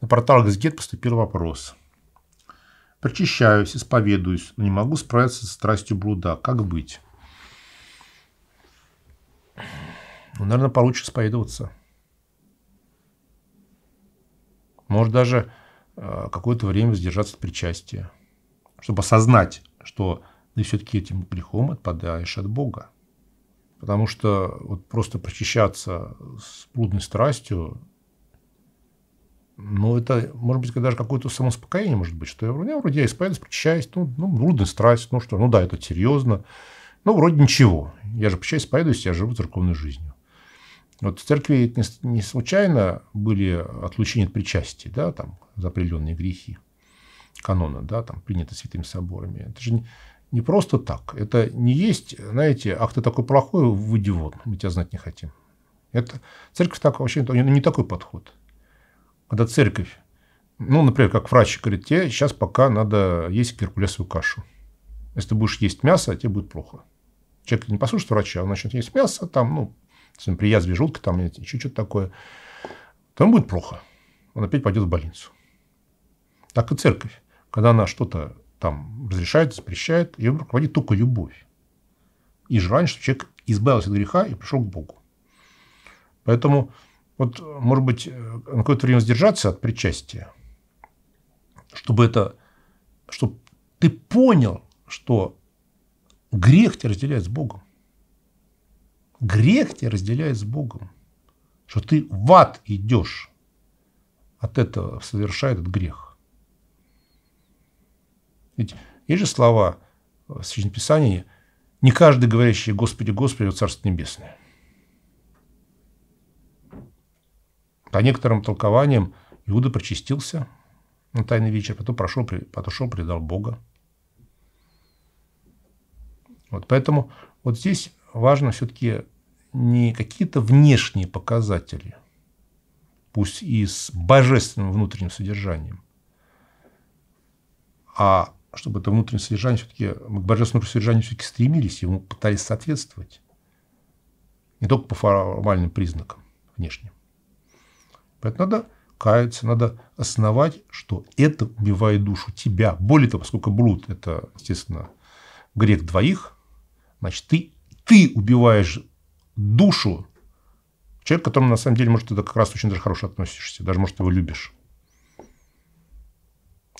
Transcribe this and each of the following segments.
На портал Газгет поступил вопрос. Прочищаюсь, исповедуюсь, но не могу справиться с страстью блуда. Как быть? Ну, наверное, получше исповедоваться. Может даже э, какое-то время сдержаться от причастия, чтобы осознать, что ты все-таки этим грехом отпадаешь от Бога. Потому что вот просто прочищаться с блудной страстью ну, это, может быть, даже какое-то самоуспокоение, может быть, что я вроде, я, вроде я исправился, причащаюсь, ну, ну, трудно страсть, ну что, ну да, это серьезно, ну, вроде ничего, я же причащаюсь, исповедуюсь, я живу церковной жизнью. Вот в церкви это не, не случайно были отлучения от причастия, да, там, за определенные грехи канона, да, там, приняты святыми соборами. Это же не, не просто так. Это не есть, знаете, ах, ты такой плохой, выйди вон, мы тебя знать не хотим. Это, церковь так вообще, не не такой подход когда церковь, ну, например, как врач говорит, тебе сейчас пока надо есть геркулесовую кашу. Если ты будешь есть мясо, тебе будет плохо. Человек не послушает врача, он начнет есть мясо, там, ну, при язве желудка, там, еще что-то такое. То ему будет плохо. Он опять пойдет в больницу. Так и церковь. Когда она что-то там разрешает, запрещает, ее руководит только любовь. И желание, чтобы человек избавился от греха и пришел к Богу. Поэтому вот, может быть, э, на какое-то время сдержаться от причастия, чтобы это, чтобы ты понял, что грех тебя разделяет с Богом. Грех тебя разделяет с Богом. Что ты в ад идешь от этого, совершая этот грех. Ведь есть же слова э, в Священном Писании, не каждый говорящий «Господи, Господи, Царство Небесное». По некоторым толкованиям Иуда прочистился на тайный вечер, потом прошел, подошел, предал Бога. Вот поэтому вот здесь важно все-таки не какие-то внешние показатели, пусть и с божественным внутренним содержанием, а чтобы это внутреннее содержание все-таки, мы к божественному содержанию все-таки стремились, ему пытались соответствовать. Не только по формальным признакам внешним. Поэтому надо каяться, надо основать, что это убивает душу тебя. Более того, поскольку блуд – это, естественно, грех двоих, значит, ты, ты убиваешь душу человека, к которому на самом деле, может, ты как раз очень даже хорошо относишься, даже, может, его любишь.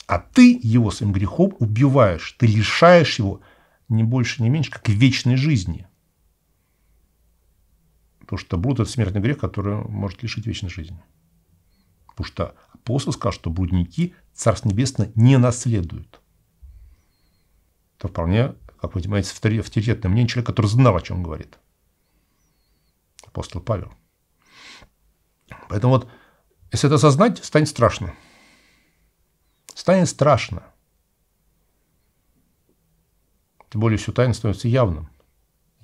А ты его своим грехом убиваешь, ты лишаешь его не больше, не меньше, как вечной жизни. Потому что блуд – это смертный грех, который может лишить вечной жизни. Потому что апостол сказал, что блудники Царство Небесное не наследуют. Это вполне, как вы понимаете, авторитетное мнение человека, который знал, о чем говорит. Апостол Павел. Поэтому вот, если это осознать, станет страшно. Станет страшно. Тем более все тайно становится явным.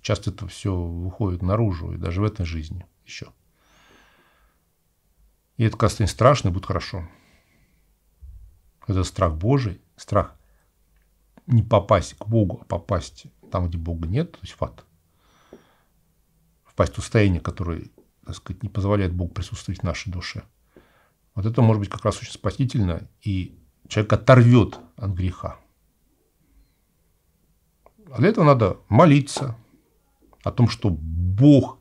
Часто это все выходит наружу, и даже в этой жизни еще. И это, когда станет страшно, будет хорошо. Это страх Божий, страх не попасть к Богу, а попасть там, где Бога нет, то есть в ад. Впасть в состояние, которое, так сказать, не позволяет Богу присутствовать в нашей душе. Вот это может быть как раз очень спасительно, и человек оторвет от греха. А для этого надо молиться о том, что Бог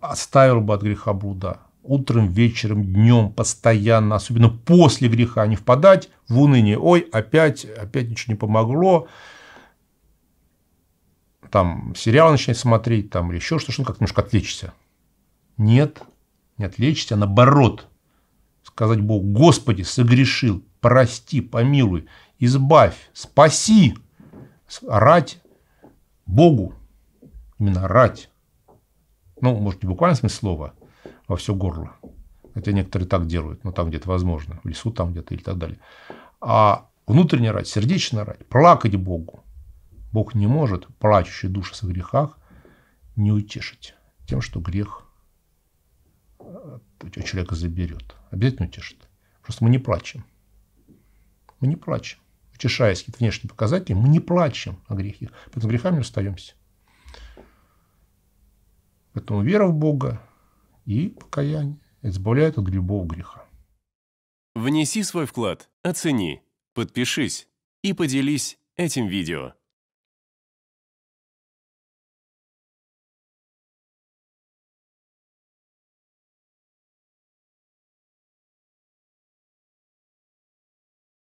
оставил бы от греха блуда – утром, вечером, днем, постоянно, особенно после греха, не впадать в уныние. Ой, опять, опять ничего не помогло. Там сериал начинать смотреть, там или еще что-то, как немножко отвлечься. Нет, не отвлечься, а наоборот. Сказать Богу, Господи, согрешил, прости, помилуй, избавь, спаси. Орать Богу, именно орать. Ну, может, не буквально смысл слова – во все горло. Хотя некоторые так делают, но ну, там где-то возможно, в лесу там где-то или так далее. А внутренняя рать, сердечная рать, плакать Богу. Бог не может плачущей души со грехах не утешить тем, что грех у э, человека заберет. Обязательно утешит. Просто мы не плачем. Мы не плачем. Утешаясь какие-то внешние показатели, мы не плачем о грехе. Поэтому грехами остаемся. Поэтому вера в Бога, и покаяние избавляет от грибов греха. Внеси свой вклад, оцени, подпишись и поделись этим видео.